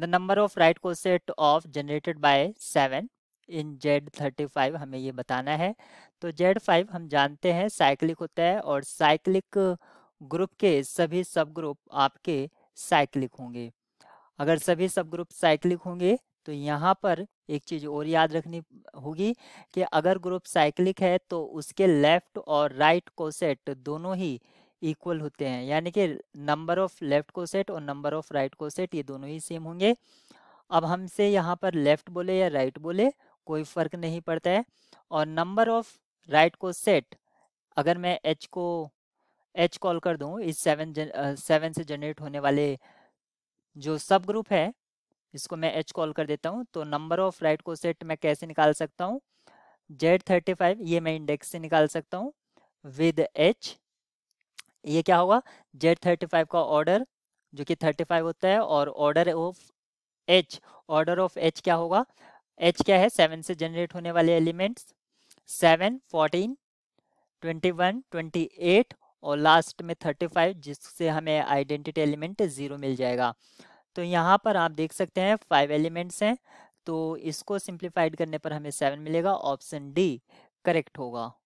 the number of right coset of generated by seven in Z thirty five हमें ये बताना है तो जेड फाइव हम जानते हैं साइक्लिक होता है और साइक्लिक ग्रुप के सभी सब ग्रुप आपके साइक्लिक होंगे अगर सभी सब ग्रुप साइक्लिक होंगे तो यहाँ पर एक चीज और याद रखनी होगी कि अगर ग्रुप साइक्लिक है तो उसके लेफ्ट और राइट कोसेट दोनों ही इक्वल होते हैं यानी कि नंबर ऑफ लेफ्ट को सेट और नंबर ऑफ राइट को सेट ये दोनों ही सेम होंगे अब हमसे यहाँ पर लेफ्ट बोले या राइट बोले कोई फर्क नहीं पड़ता है और नंबर ऑफ राइट को सेट अगर मैं एच को एच कॉल कर दूँ इस सेवन सेवन से जनरेट होने वाले जो सब ग्रुप है इसको मैं एच कॉल कर देता हूँ तो नंबर ऑफ राइट को सेट मैं कैसे निकाल सकता हूँ जेड थर्टी फाइव ये मैं इंडेक्स से निकाल सकता हूँ विद एच ये क्या होगा जेड थर्टी फाइव का ऑर्डर जो कि थर्टी फाइव होता है और order of H order of H क्या होगा एच क्या है सेवन से जनरेट होने वाले elements seven fourteen twenty one twenty eight और लास्ट में थर्टी फाइव जिससे हमें आइडेंटिटी एलिमेंट ज़ीरो मिल जाएगा तो यहाँ पर आप देख सकते हैं फाइव एलिमेंट्स हैं तो इसको सिंप्लीफाइड करने पर हमें सेवन मिलेगा ऑप्शन डी करेक्ट होगा